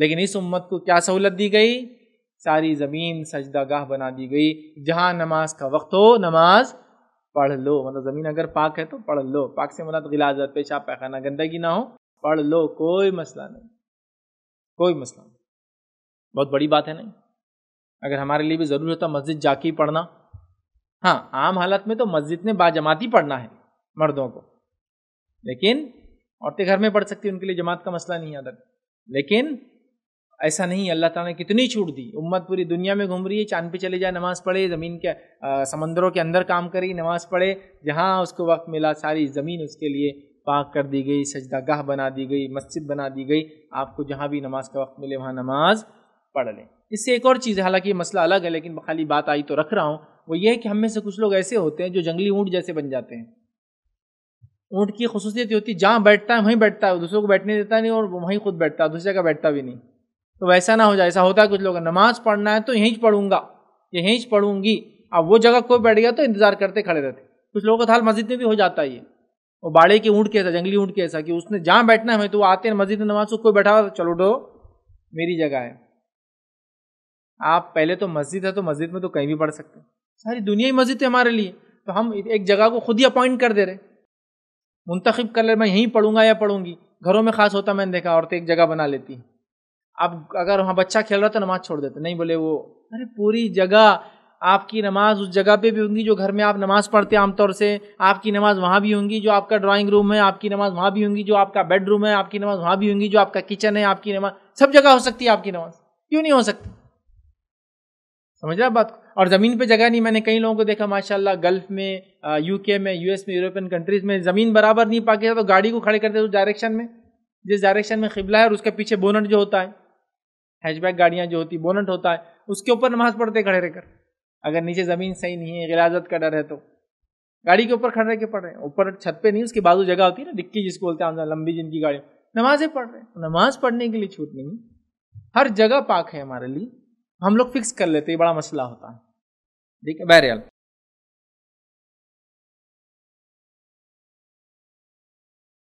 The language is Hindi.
लेकिन इस उम्मत को क्या सहूलत दी गई सारी ज़मीन सजदा गाह बना दी गई जहाँ नमाज का वक्त हो नमाज पढ़ लो मतलब ज़मीन अगर पाक है तो पढ़ लो पाक से मतलब गिलाजत पेशाब पैखाना गंदगी ना हो पढ़ लो कोई मसला नहीं कोई मसला नहीं बहुत बड़ी बात है नहीं अगर हमारे लिए भी जरूरत होता मस्जिद जाके ही पढ़ना हाँ आम हालत में तो मस्जिद में बाजमात ही पढ़ना है मर्दों को लेकिन औरतें घर में पढ़ सकती उनके लिए जमात का मसला नहीं है अदर लेकिन ऐसा नहीं अल्लाह ताला ने कितनी छूट दी उम्मत पूरी दुनिया में घूम रही है चांद पे चले जाए नमाज़ पढ़े ज़मीन के आ, समंदरों के अंदर काम करी नमाज़ पढ़े जहाँ उसको वक्त मिला सारी ज़मीन उसके लिए पाक कर दी गई सजदागाह बना दी गई मस्जिद बना दी गई आपको जहाँ भी नमाज का वक्त मिले वहाँ नमाज पढ़ लें इससे एक और चीज़ है हालांकि मसला अलग है लेकिन खाली बात आई तो रख रहा हूँ वो ये है कि हम में से कुछ लोग ऐसे होते हैं जो जंगली ऊँट जैसे बन जाते हैं ऊँट की खसूसियत होती है जहाँ बैठता है वहीं बैठता है दूसरों को बैठने देता नहीं और वहीं खुद बैठता है दूसरे का बैठता भी नहीं तो वैसा ना हो जाए ऐसा होता है कुछ लोग नमाज पढ़ना है तो यहीं पढ़ूंगा यहीं पढ़ूंगी अब वो जगह कोई बैठ गया तो इंतजार करते खड़े रहते कुछ लोगों का थाल मस्जिद में भी हो जाता है ये वो बाड़े के ऊँट कैसा जंगली ऊँट कैसा कि उसने जहाँ बैठना है तो वो आते हैं मस्जिद में नमाज को तो कोई बैठा हुआ चलो डो मेरी जगह है आप पहले तो मस्जिद है तो मस्जिद में तो कहीं भी पढ़ सकते सारी दुनिया ही मस्जिद है हमारे लिए तो हम एक जगह को खुद ही अपॉइंट कर दे रहे मुंतखब कर ले मैं यहीं पढ़ूंगा या पढ़ूंगी घरों में खास होता मैंने देखा औरतें एक जगह बना लेती हैं आप अगर वहाँ बच्चा खेल रहा तो नमाज छोड़ देते नहीं बोले वो अरे पूरी जगह आपकी नमाज उस जगह पे भी होंगी जो घर में आप नमाज पढ़ते हैं आमतौर से आपकी नमाज वहाँ भी होंगी जो आपका ड्राइंग रूम है आपकी नमाज वहाँ भी होंगी जो आपका बेडरूम है आपकी नमाज वहाँ भी होंगी जो आपका किचन है आपकी नमाज सब जगह हो सकती है आपकी नमाज क्यों नहीं हो सकती समझ रहे बात और ज़मीन पे जगह नहीं मैंने कई लोगों को देखा माशाला गल्फ में यूके में यूएस में यूरोपियन कंट्रीज़ में ज़मीन बराबर नहीं पाकिस्तान तो गाड़ी को खड़े करते उस डायरेक्शन में जिस डायरेक्शन में खिबला है और उसके पीछे बोनट जो होता है हैचबैक गाड़ियाँ जो होती बोनट होता है उसके ऊपर नमाज पढ़ते खड़े रहकर अगर नीचे ज़मीन सही नहीं है गिराजत का डर है तो गाड़ी के ऊपर खड़े रह पढ़ रहे हैं ऊपर छत पे नहीं उसके बाजू जगह होती है ना डिक्की जिसको बोलते हैं लंबी जिनकी गाड़ी नमाजें पढ़ रहे हैं नमाज पढ़ने के लिए छूट नहीं हर जगह पाक है हमारे लिए हम लोग फिक्स कर लेते हैं बड़ा मसला होता है ठीक है बहरहाल